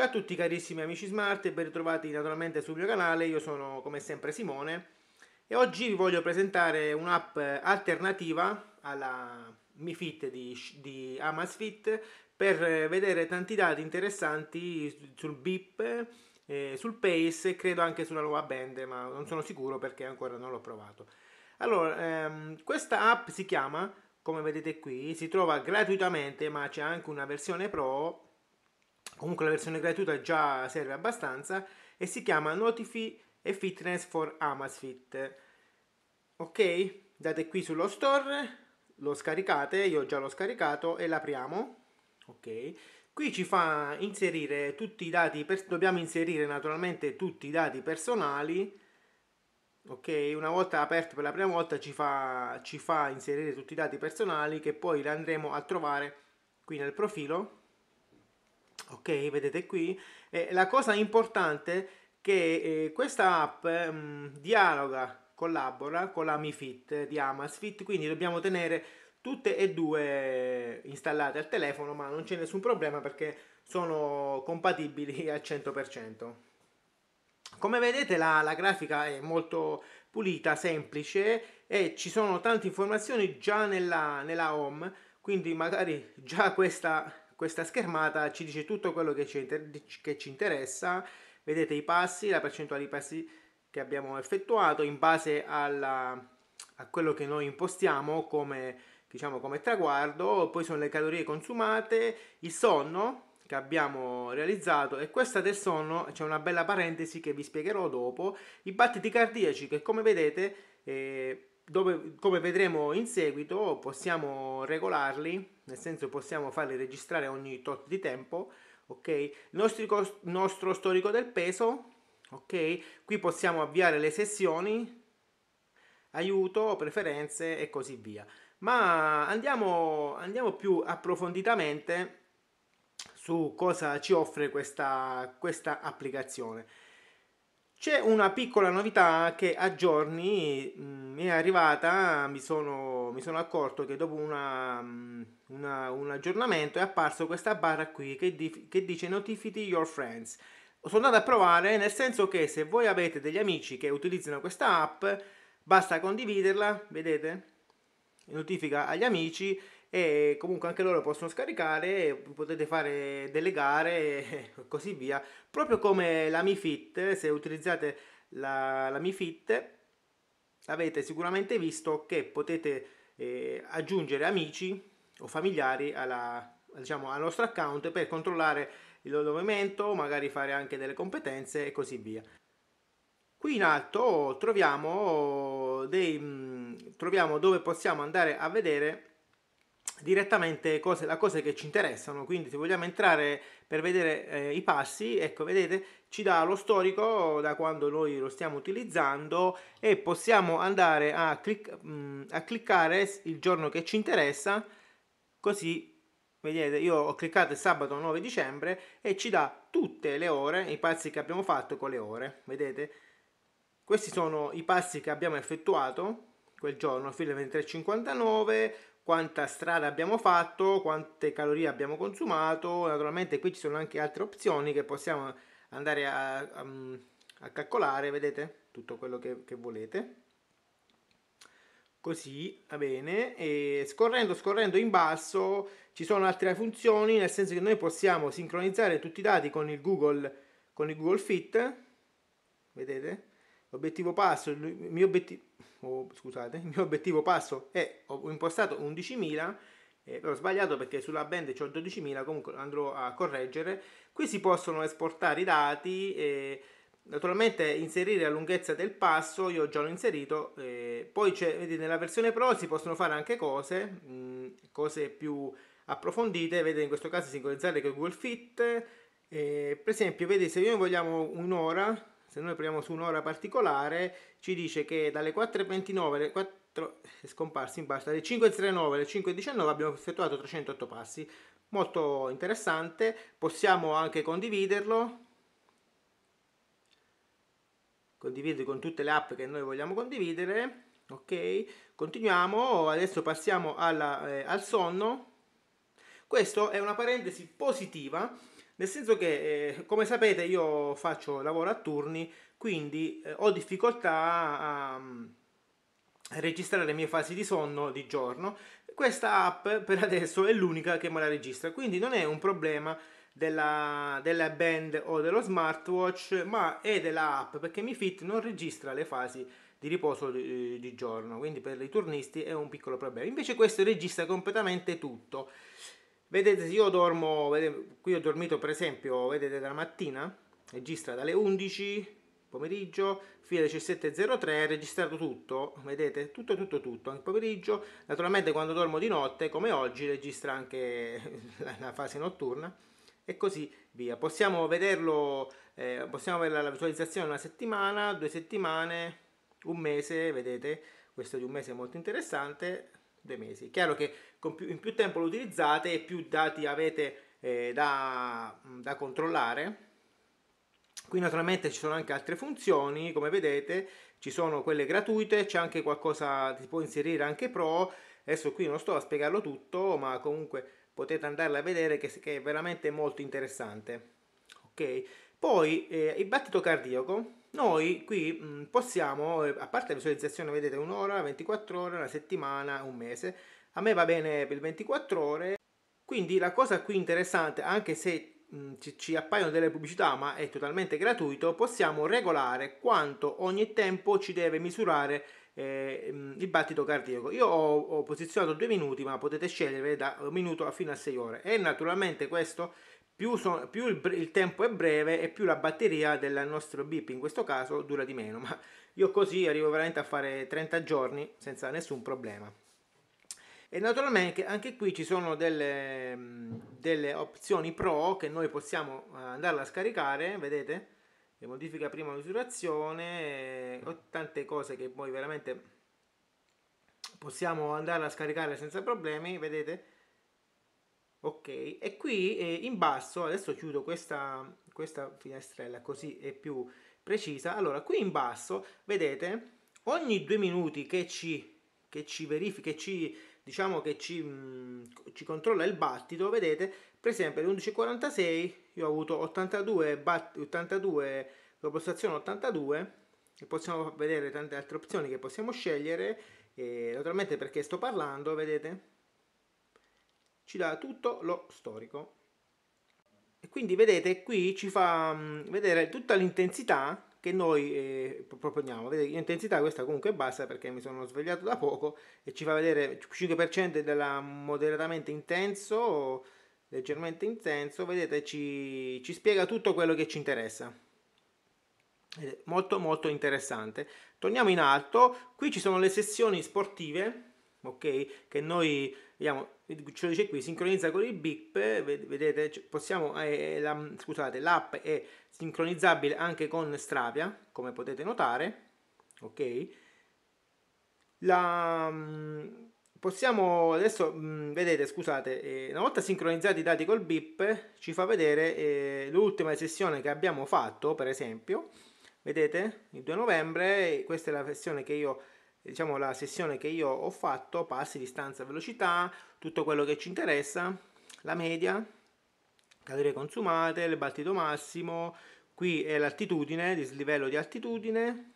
Ciao a tutti carissimi amici Smart e ben ritrovati naturalmente sul mio canale, io sono come sempre Simone e oggi vi voglio presentare un'app alternativa alla Mi Fit di, di Amazfit per vedere tanti dati interessanti sul BIP, eh, sul Pace e credo anche sulla nuova band, ma non sono sicuro perché ancora non l'ho provato. Allora, ehm, questa app si chiama, come vedete qui, si trova gratuitamente ma c'è anche una versione pro comunque la versione gratuita già serve abbastanza e si chiama Notify e Fitness for Amazfit ok date qui sullo store lo scaricate io già l'ho scaricato e l'apriamo ok qui ci fa inserire tutti i dati per... dobbiamo inserire naturalmente tutti i dati personali ok una volta aperto per la prima volta ci fa, ci fa inserire tutti i dati personali che poi andremo a trovare qui nel profilo ok vedete qui eh, la cosa importante è che eh, questa app mh, mm, dialoga collabora con la MiFit di Amazfit quindi dobbiamo tenere tutte e due installate al telefono ma non c'è nessun problema perché sono compatibili al 100% come vedete la, la grafica è molto pulita, semplice e ci sono tante informazioni già nella, nella home quindi magari già questa questa schermata ci dice tutto quello che ci, inter- che ci interessa, vedete i passi, la percentuale di passi che abbiamo effettuato in base alla, a quello che noi impostiamo come, diciamo, come traguardo, poi sono le calorie consumate, il sonno che abbiamo realizzato e questa del sonno c'è una bella parentesi che vi spiegherò dopo, i battiti cardiaci che come vedete eh, dove, come vedremo in seguito possiamo regolarli, nel senso possiamo farli registrare ogni tot di tempo, ok? Il nostro, nostro storico del peso, ok? Qui possiamo avviare le sessioni, aiuto, preferenze e così via. Ma andiamo, andiamo più approfonditamente su cosa ci offre questa, questa applicazione. C'è una piccola novità che a giorni mm, mi è arrivata, mi sono, mi sono accorto che dopo una, mm, una, un aggiornamento è apparso questa barra qui che, di, che dice Notify Your Friends. Sono andato a provare nel senso che se voi avete degli amici che utilizzano questa app, basta condividerla, vedete? Notifica agli amici e comunque anche loro possono scaricare, potete fare delle gare e così via, proprio come la Mi Fit, se utilizzate la, la Mi Fit avete sicuramente visto che potete eh, aggiungere amici o familiari alla, diciamo, al nostro account per controllare il loro movimento, magari fare anche delle competenze e così via. Qui in alto troviamo, dei, mm, troviamo dove possiamo andare a vedere direttamente cose, la cose che ci interessano, quindi se vogliamo entrare per vedere eh, i passi, ecco vedete ci dà lo storico da quando noi lo stiamo utilizzando e possiamo andare a, clic mm, a cliccare il giorno che ci interessa, così vedete io ho cliccato il sabato 9 dicembre e ci dà tutte le ore, i passi che abbiamo fatto con le ore, vedete? Questi sono i passi che abbiamo effettuato quel giorno, fino 23.59, quanta strada abbiamo fatto, quante calorie abbiamo consumato, naturalmente qui ci sono anche altre opzioni che possiamo andare a, a, mm, a calcolare, vedete tutto quello che, che volete così va bene e scorrendo scorrendo in basso ci sono altre funzioni nel senso che noi possiamo sincronizzare tutti i dati con il google con il google fit vedete l'obiettivo passo il mio obiettivo oh, scusate, il mio obiettivo passo è, ho impostato 11.000, eh, però ho sbagliato perché sulla band ho 12.000, comunque andrò a correggere. Qui si possono esportare i dati, eh, naturalmente inserire la lunghezza del passo, io già l'ho inserito, eh, poi vedete, nella versione Pro si possono fare anche cose, mh, mm, cose più approfondite, vedete in questo caso sincronizzare con Google Fit, eh, per esempio, vedete se noi vogliamo un'ora, se noi proviamo su un'ora particolare, ci dice che dalle 4.29 alle 4 scomparsi in basta, alle 5.39 alle 5.19 abbiamo effettuato 308 passi. Molto interessante, possiamo anche condividerlo, condividere con tutte le app che noi vogliamo condividere. Ok, continuiamo, adesso passiamo alla, eh, al sonno. Questa è una parentesi positiva nel senso che, eh, come sapete, io faccio lavoro a turni, quindi eh, ho difficoltà a, a mm, registrare le mie fasi di sonno di giorno. Questa app per adesso è l'unica che me la registra, quindi non è un problema della, della band o dello smartwatch, ma è dell'app perché MiFit non registra le fasi di riposo di, eh, di giorno, quindi per i turnisti è un piccolo problema. Invece questo registra completamente tutto. Vedete, se io dormo, vedete, qui ho dormito per esempio, vedete, dalla mattina, registra dalle 11 pomeriggio, fino alle 17.03, registrato tutto, vedete, tutto, tutto, tutto, anche pomeriggio, naturalmente quando dormo di notte, come oggi, registra anche la fase notturna, e così via. Possiamo vederlo, eh, possiamo avere la visualizzazione una settimana, due settimane, un mese, vedete, questo di un mese è molto interessante, due mesi. Chiaro che più, in più tempo lo utilizzate e più dati avete eh, da, da controllare. Qui naturalmente ci sono anche altre funzioni, come vedete ci sono quelle gratuite, c'è anche qualcosa, si può inserire anche pro, adesso qui non sto a spiegarlo tutto, ma comunque potete andarla a vedere che, che è veramente molto interessante. Ok, poi eh, il battito cardiaco, noi qui mh, mm, possiamo, eh, a parte la visualizzazione vedete un'ora, 24 ore, una settimana, un mese, a me va bene per 24 ore quindi la cosa qui interessante anche se mh, ci, ci appaiono delle pubblicità ma è totalmente gratuito possiamo regolare quanto ogni tempo ci deve misurare eh, il battito cardiaco. Io ho, ho, posizionato due minuti, ma potete scegliere da un minuto fino a 6 ore. E naturalmente questo più, son, più il, il, tempo è breve e più la batteria del nostro bip in questo caso dura di meno. Ma io così arrivo veramente a fare 30 giorni senza nessun problema. E naturalmente anche qui ci sono delle, mm, delle opzioni pro che noi possiamo eh, andarla a scaricare, vedete? Che modifica prima misurazione, ho eh, tante cose che poi veramente possiamo andarla a scaricare senza problemi, vedete? Ok, e qui eh, in basso, adesso chiudo questa, questa finestrella così è più precisa. Allora, qui in basso, vedete, ogni due minuti che ci, che ci verifica, che ci diciamo che ci, mh, mm, ci controlla il battito, vedete, per esempio alle 11.46 io ho avuto 82, bat, 82 postazione 82 e possiamo vedere tante altre opzioni che possiamo scegliere, e, naturalmente perché sto parlando, vedete, ci dà tutto lo storico. E quindi vedete qui ci fa mh, mm, vedere tutta l'intensità che noi eh, proponiamo. Vedete, l'intensità questa comunque è bassa perché mi sono svegliato da poco e ci fa vedere 5% della moderatamente intenso, leggermente intenso, vedete ci, ci spiega tutto quello che ci interessa. molto molto interessante. Torniamo in alto, qui ci sono le sessioni sportive, ok, che noi vediamo ce lo dice qui sincronizza con il bip vedete possiamo eh, eh la, mm, scusate l'app è sincronizzabile anche con stravia come potete notare ok la, mm, possiamo adesso mh, mm, vedete scusate eh, una volta sincronizzati i dati col bip ci fa vedere eh, l'ultima sessione che abbiamo fatto per esempio vedete il 2 novembre questa è la sessione che io diciamo, la sessione che io ho fatto, passi, distanza, velocità, tutto quello che ci interessa, la media, calorie consumate, il battito massimo, qui è l'altitudine, dislivello di altitudine,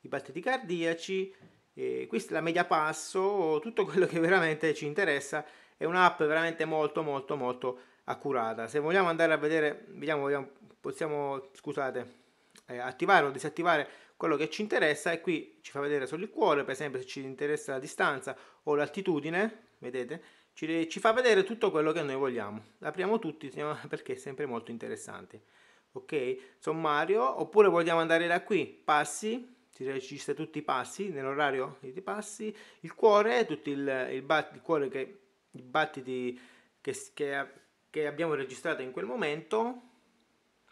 i battiti cardiaci, eh, questa è la media passo, tutto quello che veramente ci interessa, è un'app veramente molto molto molto accurata. Se vogliamo andare a vedere, vediamo, possiamo, scusate, eh, attivare o disattivare quello che ci interessa è qui, ci fa vedere solo il cuore, per esempio se ci interessa la distanza o l'altitudine, vedete, ci, ci fa vedere tutto quello che noi vogliamo. Apriamo tutti perché è sempre molto interessante. Ok? Sommario, oppure vogliamo andare da qui, passi, si registra tutti i passi, nell'orario dei passi, il cuore, tutto il, il, bat, il cuore che, i battiti che, che, che abbiamo registrato in quel momento,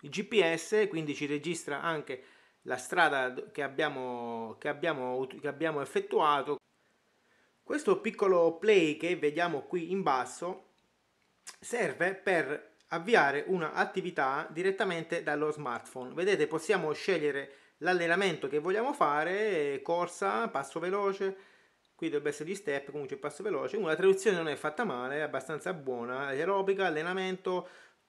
il GPS, quindi ci registra anche la strada che abbiamo, che abbiamo, che abbiamo effettuato. Questo piccolo play che vediamo qui in basso serve per avviare un'attività direttamente dallo smartphone. Vedete, possiamo scegliere l'allenamento che vogliamo fare, corsa, passo veloce, qui dovrebbe essere di step, comunque passo veloce, la traduzione non è fatta male, è abbastanza buona, aerobica, allenamento,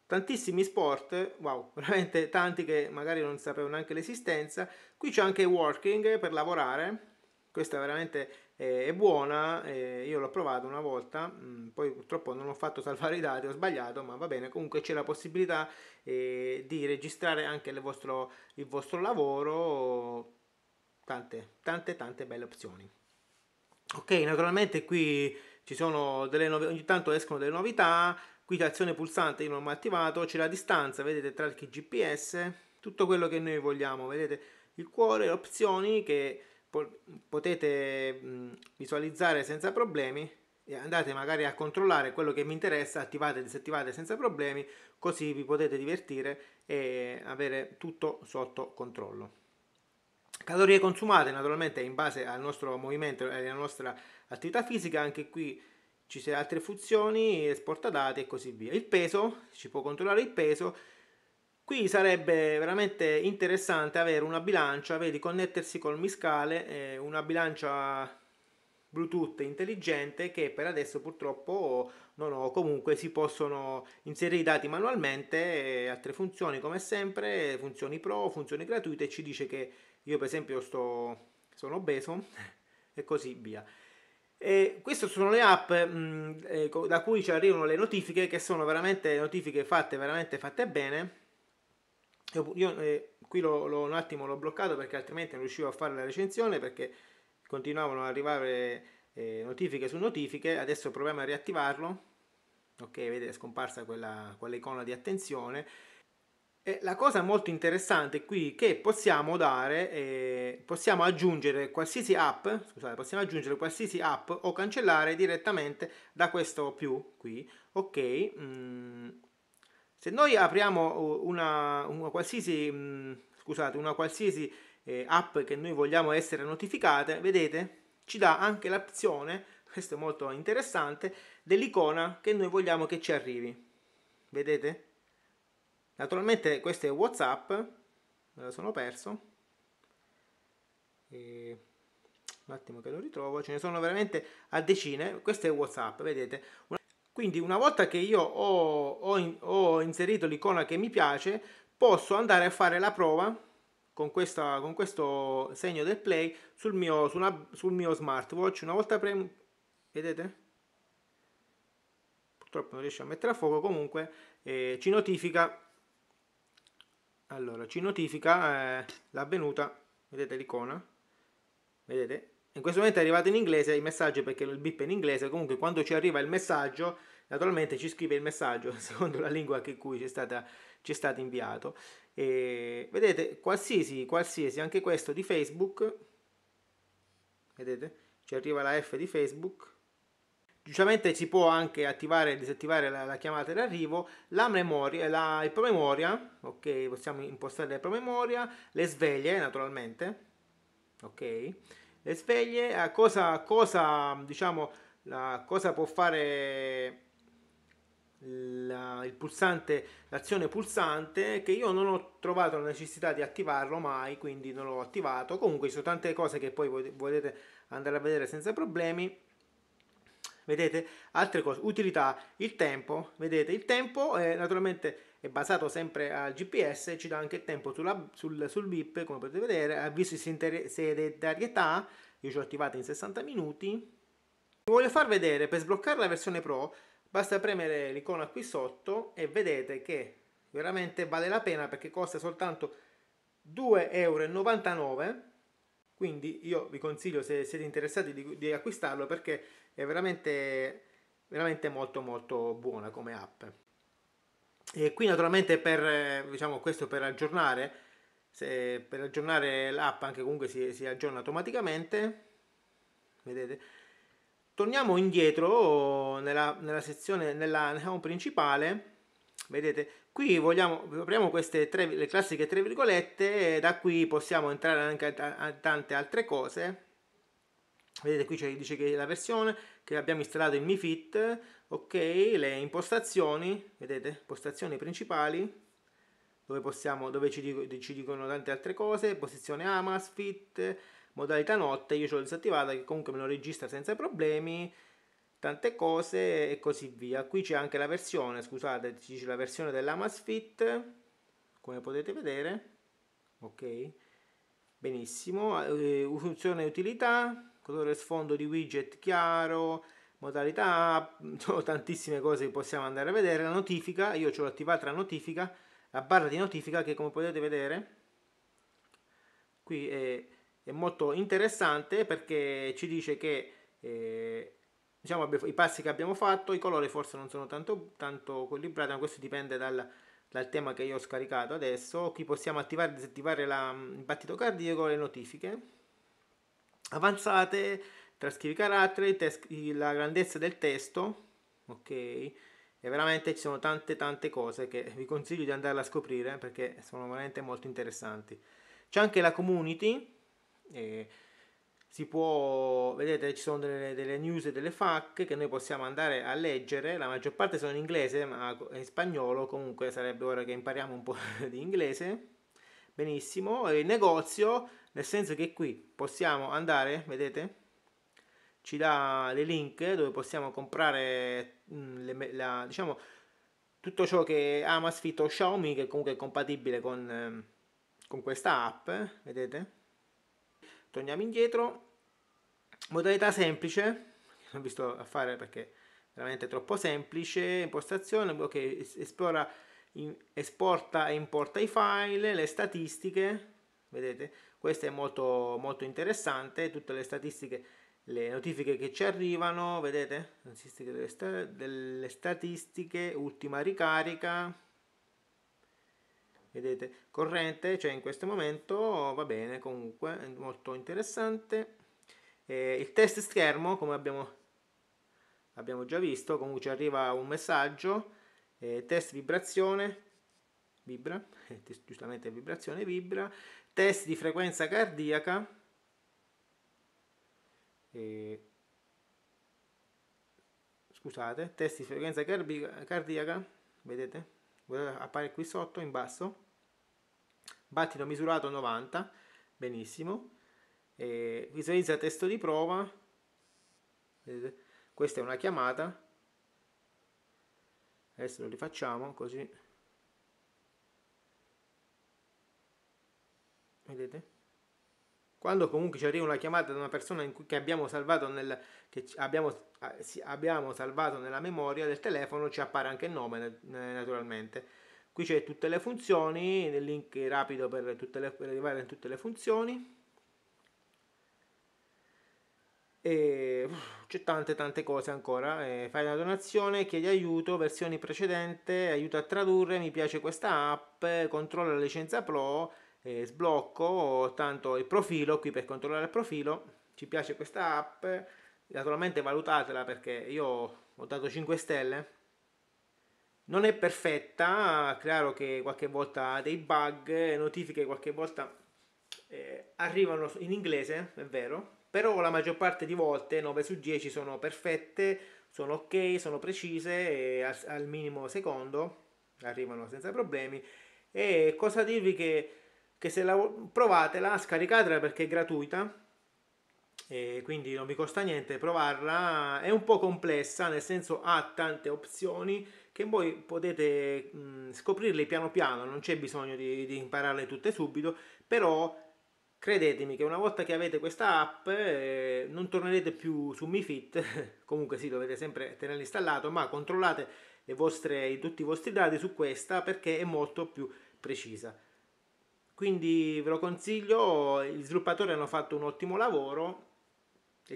tantissimi sport, wow, veramente tanti che magari non sapevo neanche l'esistenza. Qui c'è anche working per lavorare, questa veramente eh, è buona, eh, io l'ho provata una volta, mm, poi purtroppo non ho fatto salvare i dati, ho sbagliato, ma va bene, comunque c'è la possibilità eh, di registrare anche il vostro, il vostro lavoro, tante, tante, tante belle opzioni. Ok, naturalmente qui ci sono delle novità, ogni tanto escono delle novità, qui c'è azione pulsante io non l'ho attivato c'è la distanza vedete tra il GPS tutto quello che noi vogliamo vedete il cuore le opzioni che potete visualizzare senza problemi e andate magari a controllare quello che mi interessa attivate e disattivate senza problemi così vi potete divertire e avere tutto sotto controllo calorie consumate naturalmente in base al nostro movimento e alla nostra attività fisica anche qui ci sono altre funzioni, esporta dati e così via. Il peso, si può controllare il peso. Qui sarebbe veramente interessante avere una bilancia, vedi, connettersi col miscale, eh, una bilancia Bluetooth intelligente che per adesso purtroppo non ho, comunque si possono inserire i dati manualmente, eh, altre funzioni come sempre, funzioni pro, funzioni gratuite, ci dice che io per esempio sto, sono obeso e così via. E queste sono le app mh, mm, eh, da cui ci arrivano le notifiche che sono veramente notifiche fatte, veramente fatte bene. Io, io eh, qui lo, lo, un attimo l'ho bloccato perché altrimenti non riuscivo a fare la recensione perché continuavano ad arrivare eh, notifiche su notifiche. Adesso proviamo a riattivarlo. Ok, vedete è scomparsa quella, quell'icona di attenzione la cosa molto interessante qui è che possiamo dare, eh, possiamo aggiungere qualsiasi app, scusate, possiamo aggiungere qualsiasi app o cancellare direttamente da questo più qui. Ok, mm. se noi apriamo una, una qualsiasi, mm, scusate, una qualsiasi eh, app che noi vogliamo essere notificate, vedete, ci dà anche l'opzione, questo è molto interessante, dell'icona che noi vogliamo che ci arrivi. Vedete? Naturalmente questo è Whatsapp, me lo sono perso. E un attimo che lo ritrovo, ce ne sono veramente a decine, questo è Whatsapp, vedete. Quindi una volta che io ho, ho, in, ho inserito l'icona che mi piace, posso andare a fare la prova con, questa, con questo segno del play sul mio, su una, sul mio smartwatch. Una volta premo, vedete? Purtroppo non riesce a mettere a fuoco, comunque eh, ci notifica allora, ci notifica eh, l'avvenuta, vedete l'icona? Vedete? In questo momento è arrivato in inglese il messaggio perché il bip è in inglese, comunque quando ci arriva il messaggio, naturalmente ci scrive il messaggio secondo la lingua che cui ci è, stata, ci è stato inviato. E, vedete, qualsiasi, qualsiasi, anche questo di Facebook, vedete? Ci arriva la F di Facebook, giustamente si può anche attivare e disattivare la, la chiamata d'arrivo, la memoria, la, il promemoria, ok, possiamo impostare la promemoria, le sveglie naturalmente, ok, le sveglie, eh, cosa, cosa, diciamo, la, cosa può fare la, il pulsante, l'azione pulsante che io non ho trovato la necessità di attivarlo mai, quindi non l'ho attivato. Comunque ci sono tante cose che poi volete andare a vedere senza problemi vedete altre cose utilità il tempo vedete il tempo è, eh, naturalmente è basato sempre al GPS ci dà anche il tempo sulla, sul, sul bip come potete vedere avviso di sedentarietà io ci ho attivato in 60 minuti vi voglio far vedere per sbloccare la versione pro basta premere l'icona qui sotto e vedete che veramente vale la pena perché costa soltanto 2,99 euro quindi io vi consiglio se siete interessati di, di acquistarlo perché è veramente, veramente molto molto buona come app e qui naturalmente per diciamo questo per aggiornare se, per aggiornare l'app anche comunque si, si aggiorna automaticamente vedete torniamo indietro nella, nella sezione nella, nella home principale vedete Qui vogliamo, apriamo queste tre, le classiche tre virgolette, e da qui possiamo entrare anche a tante altre cose. Vedete qui c'è, dice che la versione che abbiamo installato in MiFit, ok, le impostazioni, vedete, impostazioni principali, dove, possiamo, dove ci, ci, dicono tante altre cose, posizione AMAS, fit, modalità notte, io ce l'ho disattivata che comunque me lo registra senza problemi, tante cose e così via. Qui c'è anche la versione, scusate, ci la versione dell'Amazfit, come potete vedere, ok? Benissimo, eh, funzione utilità, colore sfondo di widget chiaro, modalità tantissime cose che possiamo andare a vedere, la notifica, io ce l'ho attivata la notifica, la barra di notifica che come potete vedere qui è, è molto interessante perché ci dice che eh, diciamo, i passi che abbiamo fatto, i colori forse non sono tanto, tanto equilibrati, ma questo dipende dal, dal, tema che io ho scaricato adesso. Qui possiamo attivare e disattivare la, il battito cardiaco e le notifiche avanzate, trascrivi caratteri, tes- la grandezza del testo, ok? E veramente ci sono tante tante cose che vi consiglio di andare a scoprire perché sono veramente molto interessanti. C'è anche la community. Eh, si può, vedete ci sono delle, delle news e delle FAQ che noi possiamo andare a leggere, la maggior parte sono in inglese ma in spagnolo comunque sarebbe ora che impariamo un po' di inglese, benissimo, e il negozio nel senso che qui possiamo andare, vedete, ci dà dei link dove possiamo comprare mm, le, la, diciamo, tutto ciò che Amazfit o Xiaomi che comunque è compatibile con, ehm, con questa app, vedete torniamo indietro modalità semplice non vi sto a fare perché è veramente troppo semplice impostazione ok esplora in, esporta e importa i file le statistiche vedete questo è molto molto interessante tutte le statistiche le notifiche che ci arrivano vedete delle, statistiche ultima ricarica vedete corrente cioè in questo momento va bene comunque è molto interessante eh, il test schermo come abbiamo, abbiamo già visto comunque ci arriva un messaggio eh, test vibrazione vibra eh, giustamente vibrazione vibra test di frequenza cardiaca eh, scusate test di frequenza cardiaca vedete appare qui sotto in basso battito misurato 90 benissimo eh, visualizza testo di prova questa è una chiamata adesso lo rifacciamo così vedete quando comunque ci arriva una chiamata da una persona cui, che, abbiamo salvato, nel, che abbiamo, ah, abbiamo salvato nella memoria del telefono, ci appare anche il nome eh, naturalmente. Qui c'è tutte le funzioni, il link rapido per, le, per arrivare a tutte le funzioni. E c'è tante tante cose ancora. Eh, fai una donazione, chiedi aiuto, versioni precedente aiuto a tradurre, mi piace questa app, controlla la licenza Pro eh, sblocco tanto il profilo qui per controllare il profilo ci piace questa app naturalmente valutatela perché io ho dato 5 stelle non è perfetta chiaro che qualche volta ha dei bug notifiche qualche volta eh, arrivano in inglese è vero però la maggior parte di volte 9 su 10 sono perfette sono ok sono precise al, al minimo secondo arrivano senza problemi e cosa dirvi che che se la provatela, scaricatela perché è gratuita e quindi non vi costa niente provarla, è un po' complessa nel senso ha tante opzioni che voi potete mh, scoprirle piano piano, non c'è bisogno di, di impararle tutte subito, però credetemi che una volta che avete questa app eh, non tornerete più su MiFit, comunque sì dovete sempre tenerla installata, ma controllate vostre, tutti i vostri dati su questa perché è molto più precisa quindi ve lo consiglio, gli sviluppatori hanno fatto un ottimo lavoro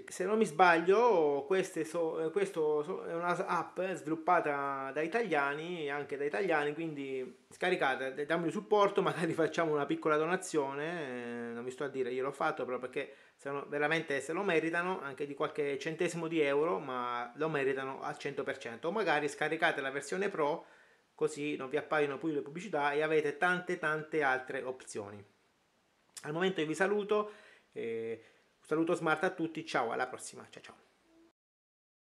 se non mi sbaglio questa so, so, è un'app sviluppata da italiani anche da italiani quindi scaricate, dammi supporto magari facciamo una piccola donazione eh, non vi sto a dire, io l'ho fatto però perché se veramente se lo meritano anche di qualche centesimo di euro ma lo meritano al 100% o magari scaricate la versione pro così non vi appaiono più le pubblicità e avete tante tante altre opzioni. Al momento io vi saluto, eh, un saluto smart a tutti, ciao, alla prossima, ciao ciao.